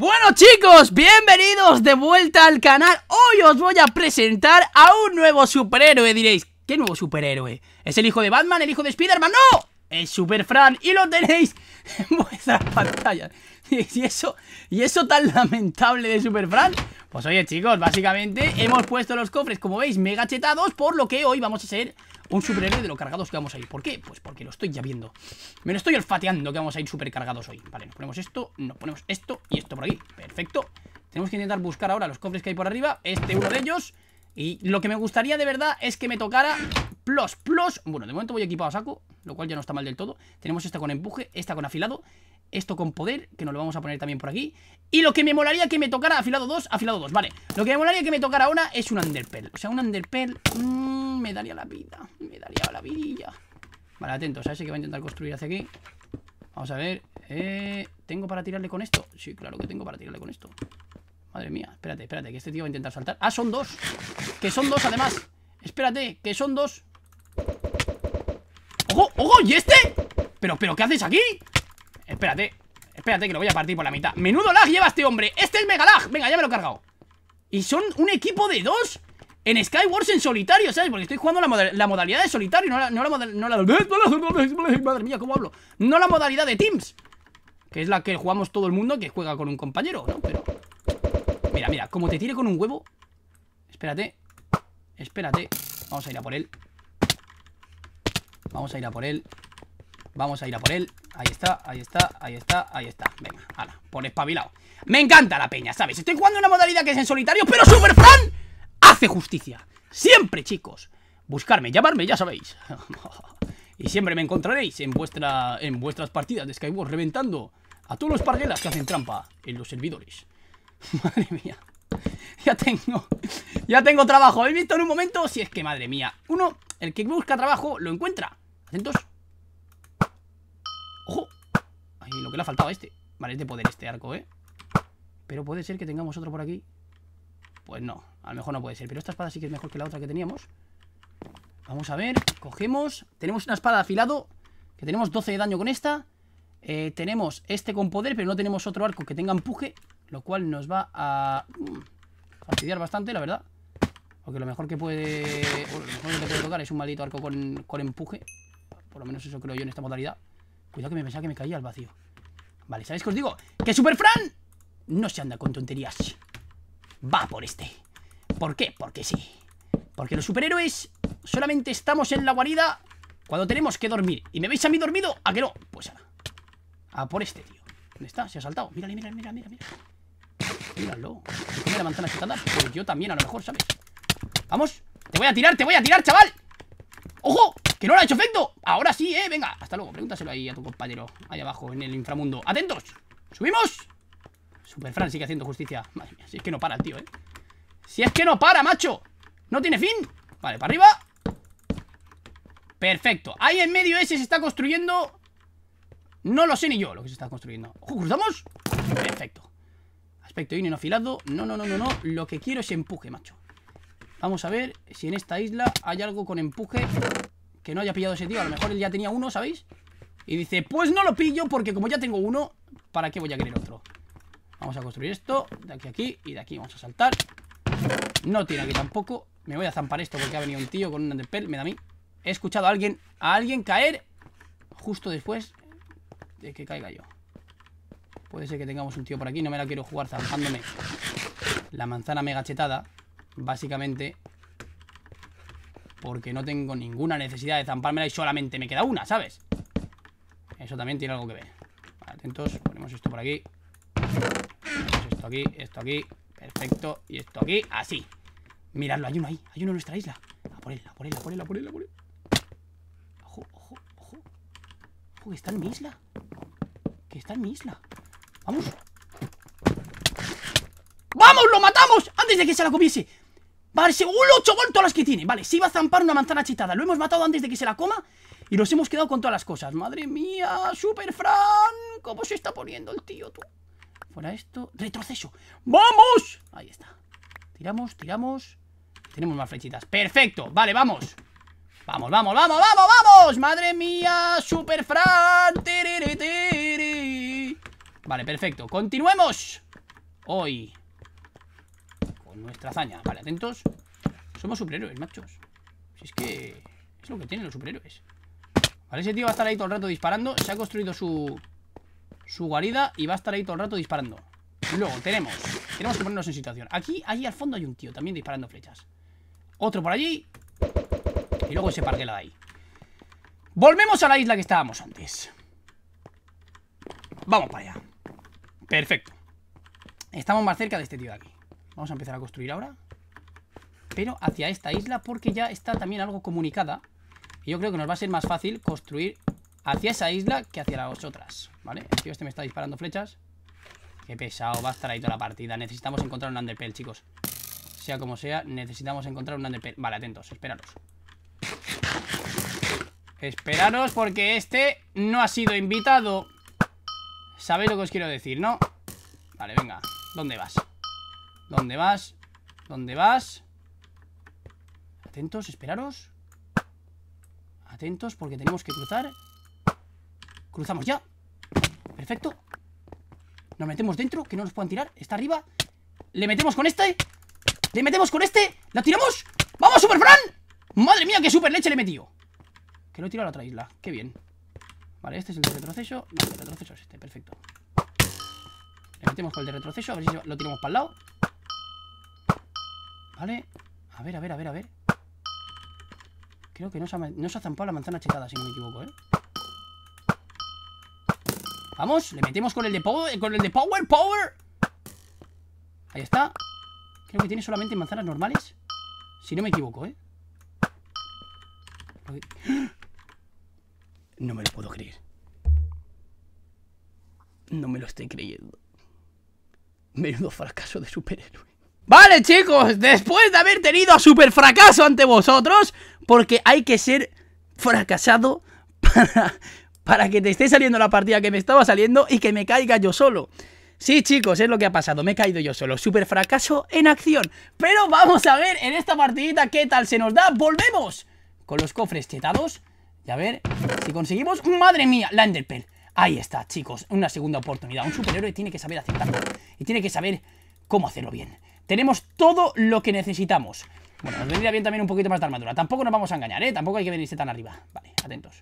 Bueno chicos, bienvenidos de vuelta al canal Hoy os voy a presentar a un nuevo superhéroe Diréis, ¿qué nuevo superhéroe? ¿Es el hijo de Batman, el hijo de Spiderman? ¡No! Es Super Superfran y lo tenéis en vuestras pantallas ¿Y eso, ¿Y eso tan lamentable de Super Superfran? Pues oye chicos, básicamente hemos puesto los cofres, como veis, mega chetados Por lo que hoy vamos a hacer un superhéroe de lo cargados que vamos a ir. ¿Por qué? Pues porque lo estoy ya viendo. Me lo estoy olfateando que vamos a ir super cargados hoy. Vale, nos ponemos esto, no ponemos esto y esto por aquí. Perfecto. Tenemos que intentar buscar ahora los cofres que hay por arriba. Este uno de ellos. Y lo que me gustaría de verdad es que me tocara Plus, plus. Bueno, de momento voy equipado a saco, lo cual ya no está mal del todo. Tenemos esta con empuje, esta con afilado, esto con poder, que nos lo vamos a poner también por aquí Y lo que me molaría que me tocara afilado 2, afilado 2, vale Lo que me molaría que me tocara ahora es un underpearl O sea, un underpearl mmm, me daría la vida, me daría la vidilla Vale, atentos, a ese que va a intentar construir hacia aquí Vamos a ver eh, ¿Tengo para tirarle con esto? Sí, claro que tengo para tirarle con esto Madre mía, espérate, espérate, que este tío va a intentar saltar Ah, son dos, que son dos además Espérate, que son dos ¡Ojo, ojo! ¿Y este? ¿Pero, pero qué haces aquí? Espérate, espérate que lo voy a partir por la mitad Menudo lag lleva este hombre, este es mega lag Venga, ya me lo he cargado Y son un equipo de dos en Skywars en solitario, ¿sabes? Porque estoy jugando la, modalidad de solitario No la, no Madre mía, ¿cómo hablo? No la modalidad de teams Que es la que jugamos todo el mundo Que juega con un compañero, ¿no? Pero... Mira, mira, como te tire con un huevo Espérate Espérate Vamos a ir a por él Vamos a ir a por él Vamos a ir a por él Ahí está, ahí está, ahí está, ahí está Venga, ala, por espabilado Me encanta la peña, ¿sabes? Estoy jugando una modalidad que es en solitario Pero superfan hace justicia Siempre, chicos Buscarme, llamarme, ya sabéis Y siempre me encontraréis en, vuestra, en vuestras partidas de Skyward Reventando a todos los parguelas que hacen trampa en los servidores Madre mía ya tengo, ya tengo trabajo. He visto en un momento, si es que madre mía. Uno, el que busca trabajo, lo encuentra. Atentos. le ha faltado a este. Vale, es de poder este arco, ¿eh? Pero puede ser que tengamos otro por aquí. Pues no, a lo mejor no puede ser. Pero esta espada sí que es mejor que la otra que teníamos. Vamos a ver, cogemos. Tenemos una espada afilado, que tenemos 12 de daño con esta. Eh, tenemos este con poder, pero no tenemos otro arco que tenga empuje. Lo cual nos va a mm, fastidiar bastante, la verdad. Porque lo mejor que puede. lo mejor que puede tocar es un maldito arco con, con empuje. Por lo menos eso creo yo en esta modalidad. Cuidado que me pensaba que me caía al vacío. Vale, ¿sabéis qué os digo? ¡Que Superfran no se anda con tonterías! Va por este. ¿Por qué? Porque sí. Porque los superhéroes solamente estamos en la guarida cuando tenemos que dormir. ¿Y me veis a mí dormido? ¿A que no? Pues a, a por este, tío. ¿Dónde está? Se ha saltado. Mírale, mira mira, mira, mira. Míralo. Tiene la manzana chutada. Pues yo también, a lo mejor, ¿sabes? Vamos. Te voy a tirar, te voy a tirar, chaval. ¡Ojo! ¡Que no le ha hecho efecto! Ahora sí, ¿eh? Venga, hasta luego. Pregúntaselo ahí a tu compañero. Ahí abajo, en el inframundo. ¡Atentos! ¡Subimos! Super Fran sigue haciendo justicia. Madre mía, si es que no para el tío, ¿eh? Si es que no para, macho. No tiene fin. Vale, para arriba. Perfecto. Ahí en medio ese se está construyendo... No lo sé ni yo lo que se está construyendo. ¡Ojo, cruzamos! Perfecto. Aspecto inenofilado No, no, no, no, no. Lo que quiero es empuje, macho. Vamos a ver si en esta isla hay algo con empuje que no haya pillado ese tío. A lo mejor él ya tenía uno, ¿sabéis? Y dice, pues no lo pillo porque como ya tengo uno, ¿para qué voy a querer otro? Vamos a construir esto, de aquí a aquí y de aquí vamos a saltar. No tiene aquí tampoco. Me voy a zampar esto porque ha venido un tío con un underpel. me da a mí. He escuchado a alguien, a alguien caer justo después de que caiga yo. Puede ser que tengamos un tío por aquí, no me la quiero jugar zampándome la manzana mega chetada. Básicamente Porque no tengo ninguna necesidad de zampármela Y solamente me queda una, ¿sabes? Eso también tiene algo que ver vale, Atentos, ponemos esto por aquí ponemos Esto aquí, esto aquí Perfecto, y esto aquí, así Miradlo, hay uno ahí, hay uno en nuestra isla A por él, a por él, a por él, a por él, por él. Ojo, ojo, ojo Ojo, que está en mi isla Que está en mi isla Vamos ¡Vamos! ¡Lo matamos! ¡Antes de que se la comiese! Vale, según ocho 8 todas las que tiene Vale, se iba a zampar una manzana chitada Lo hemos matado antes de que se la coma Y nos hemos quedado con todas las cosas Madre mía, Super Fran ¿Cómo se está poniendo el tío, tú? Fuera esto, retroceso ¡Vamos! Ahí está Tiramos, tiramos Tenemos más flechitas ¡Perfecto! Vale, vamos ¡Vamos, vamos, vamos, vamos, vamos! ¡Madre mía, Super Fran! Vale, perfecto Continuemos Hoy nuestra hazaña. Vale, atentos. Somos superhéroes, machos. Si es que es lo que tienen los superhéroes. Vale, ese tío va a estar ahí todo el rato disparando. Se ha construido su, su guarida y va a estar ahí todo el rato disparando. Y luego tenemos, tenemos que ponernos en situación. Aquí, allí al fondo hay un tío también disparando flechas. Otro por allí. Y luego ese parguela de ahí. Volvemos a la isla que estábamos antes. Vamos para allá. Perfecto. Estamos más cerca de este tío de aquí. Vamos a empezar a construir ahora. Pero hacia esta isla porque ya está también algo comunicada. Y yo creo que nos va a ser más fácil construir hacia esa isla que hacia las otras. ¿Vale? este me está disparando flechas. Qué pesado, va a estar ahí toda la partida. Necesitamos encontrar un underpell, chicos. Sea como sea, necesitamos encontrar un underpell. Vale, atentos, esperaros. Esperaros porque este no ha sido invitado. ¿Sabéis lo que os quiero decir, no? Vale, venga. ¿Dónde vas? ¿Dónde vas? ¿Dónde vas? Atentos, esperaros. Atentos porque tenemos que cruzar. Cruzamos ya. Perfecto. Nos metemos dentro, que no nos puedan tirar. Está arriba. Le metemos con este. Le metemos con este. La tiramos. ¡Vamos, SuperFran! ¡Madre mía, qué super leche le he metido! Que lo he tirado a la otra isla. Qué bien. Vale, este es el de retroceso. el de retroceso es este. Perfecto. Le metemos con el de retroceso. A ver si lo tiramos para el lado. ¿Vale? A ver, a ver, a ver, a ver. Creo que no se ha, zampado la manzana chetada, si no me equivoco, ¿eh? Vamos, le metemos con el de power, con el de power, power. Ahí está. Creo que tiene solamente manzanas normales. Si no me equivoco, ¿eh? No me lo puedo creer. No me lo estoy creyendo. Menudo fracaso de superhéroe. Vale, chicos, después de haber tenido a super fracaso ante vosotros, porque hay que ser fracasado para, que te esté saliendo la partida que me estaba saliendo y que me caiga yo solo. Sí, chicos, es lo que ha pasado, me he caído yo solo, super fracaso en acción. Pero vamos a ver en esta partidita qué tal se nos da, volvemos con los cofres chetados y a ver si conseguimos... ¡Madre mía! La Enderpearl, ahí está, chicos, una segunda oportunidad. Un superhéroe tiene que saber aceptarlo y tiene que saber cómo hacerlo bien. Tenemos todo lo que necesitamos. Bueno, nos vendría bien también un poquito más de armadura. Tampoco nos vamos a engañar, ¿eh? Tampoco hay que venirse tan arriba. Vale, atentos.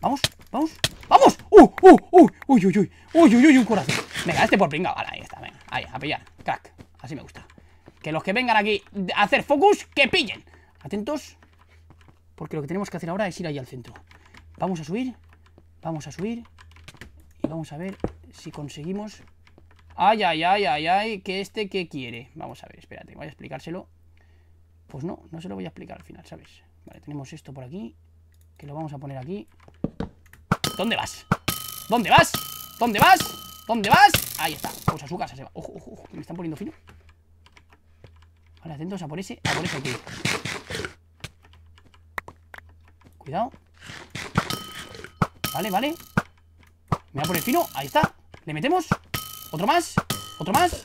Vamos, vamos, vamos. ¡Uh, uh, uh! ¡Uy, uy, uy! ¡Uy, uy, uy! Un corazón. Venga, este por pringao. Vale, ahí está, venga. Ahí, a pillar. Crack. Así me gusta. Que los que vengan aquí a hacer focus, que pillen. Atentos. Porque lo que tenemos que hacer ahora es ir ahí al centro. Vamos a subir. Vamos a subir. Y vamos a ver si conseguimos Ay, ay, ay, ay, ay, que este que quiere. Vamos a ver, espérate, voy a explicárselo. Pues no, no se lo voy a explicar al final, ¿sabes? Vale, tenemos esto por aquí, que lo vamos a poner aquí. ¿Dónde vas? ¿Dónde vas? ¿Dónde vas? ¿Dónde vas? Ahí está, pues a su casa se va. Ojo, ojo, me están poniendo fino. Vale, atentos a por ese, a por ese aquí. Cuidado. Vale, vale. Me va a poner fino, ahí está. ¿Le metemos? Otro más, otro más,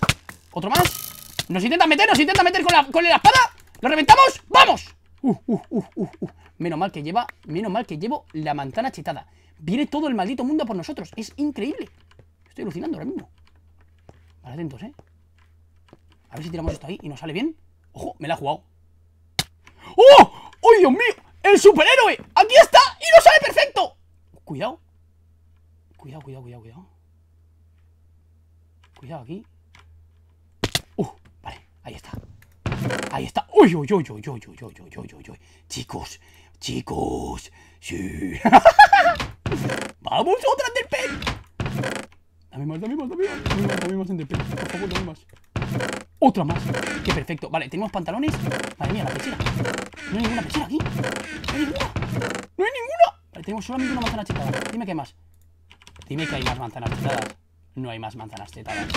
otro más Nos intenta meter, nos intenta meter con la, con la espada ¡Lo reventamos! ¡Vamos! Uh, uh, uh, menos mal que lleva, menos mal que llevo la manzana chetada Viene todo el maldito mundo por nosotros, es increíble Estoy alucinando ahora mismo Vale, atentos, eh A ver si tiramos esto ahí y nos sale bien Ojo, me la ha jugado ¡Oh! ¡Oh, Dios mío! ¡El superhéroe! ¡Aquí está! ¡Y nos sale perfecto! Cuidado Cuidado, cuidado, cuidado, cuidado cuidado aquí. Uh, vale, ahí está. Ahí está. Uy, uy, uy, uy, uy, uy, uy, uy, uy, uy, uy. Chicos, chicos. Vamos, otra Enderpearl. Dame más, dame más, dame más. Dame más, dame más Enderpearl. Por favor, dame más. Otra más. Qué perfecto. Vale, tenemos pantalones. Madre mía, la pechera. No hay ninguna pechera aquí. No hay ninguna. No hay ninguna. Vale, tenemos solamente una manzana chetada. Dime qué más. Dime que hay más manzanas chetadas. No hay más manzanas tetadas.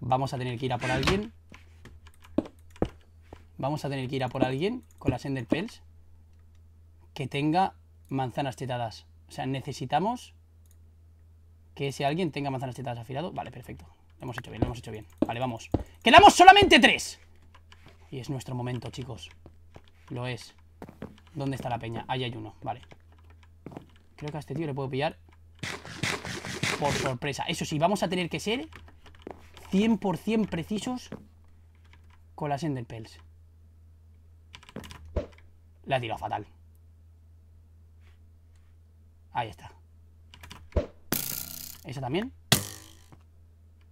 Vamos a tener que ir a por alguien. Vamos a tener que ir a por alguien con las Ender pels que tenga manzanas tetadas. O sea, necesitamos que ese alguien tenga manzanas tetadas afilado. Vale, perfecto. hemos hecho bien, lo hemos hecho bien. Vale, vamos. ¡Quedamos solamente tres! Y es nuestro momento, chicos. Lo es. ¿Dónde está la peña? Ahí hay uno, vale. Creo que a este tío le puedo pillar por sorpresa. Eso sí, vamos a tener que ser 100% precisos con las enderpearls. La he tirado fatal. Ahí está. ¿Esa también?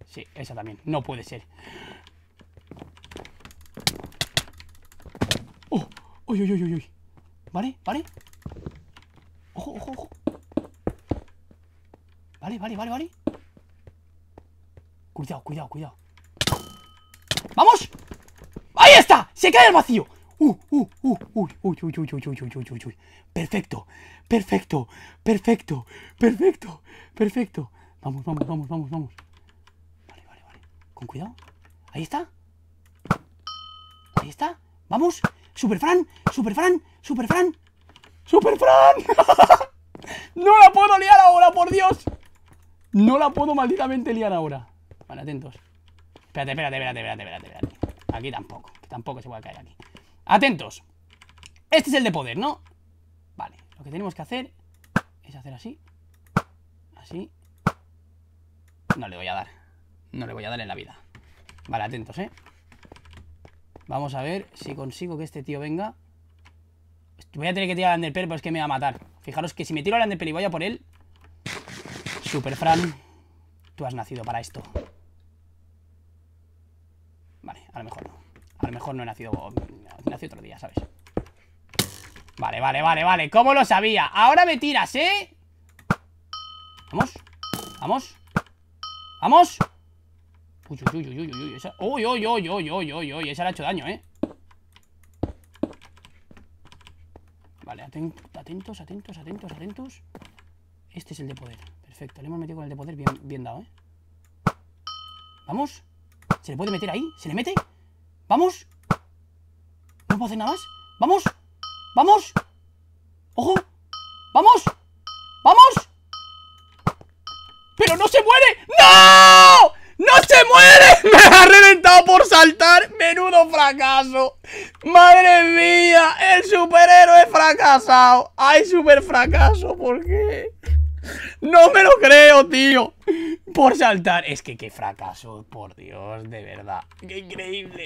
Sí, esa también. No puede ser. ¡Oh! ¡Uy, uy, uy! uy! ¿Vale? ¿Vale? ¡Ojo, ojo, ojo! Vale, vale, vale, vale. Cuidado, cuidado, cuidado. ¡Vamos! ¡Ahí está! ¡Se cae el vacío! Uh, uh, uh, uy, uy, uy, uy, uy, uy, uy, uy, uy, Perfecto, perfecto, perfecto, perfecto, perfecto. Vamos, vamos, vamos, vamos, vamos. Vale, vale, vale. Con cuidado. Ahí está. Ahí está. Vamos. ¡Super Superfran, Superfran, super ¡Superfran! ¡No la puedo liar ahora, por Dios! No la puedo malditamente liar ahora. Vale, atentos. Espérate, espérate, espérate, espérate, espérate, espérate. Aquí tampoco. Tampoco se puede caer aquí. Atentos. Este es el de poder, ¿no? Vale. Lo que tenemos que hacer es hacer así. Así. No le voy a dar. No le voy a dar en la vida. Vale, atentos, ¿eh? Vamos a ver si consigo que este tío venga. Voy a tener que tirar al Enderpearl, pero es que me va a matar. Fijaros que si me tiro al Enderpearl y voy a por él, Fran, tú has nacido para esto. Vale, a lo mejor no. A lo mejor no he nacido... Nací otro día, ¿sabes? Vale, vale, vale, vale. ¿Cómo lo sabía? Ahora me tiras, ¿eh? Vamos. Vamos. Vamos. Uy, uy, uy, uy, uy, uy. Uy, uy, uy, uy, Esa le ha hecho daño, ¿eh? Vale, atentos, atentos, atentos, atentos. Este es el de poder. Perfecto, le hemos metido con el de poder bien, dado, ¿eh? ¿Vamos? ¿Se le puede meter ahí? ¿Se le mete? ¿Vamos? ¿No puedo hacer nada más? ¡Vamos! ¡Vamos! ¡Ojo! ¡Vamos! ¡Vamos! ¡Pero no se muere! ¡No! ¡No se muere! ¡Me ha reventado por saltar! ¡Menudo fracaso! ¡Madre mía! ¡El superhéroe fracasado! ¡Ay, super fracaso! ¿Por qué? No me lo creo, tío. Por saltar. Es que qué fracaso, por Dios, de verdad. Qué increíble.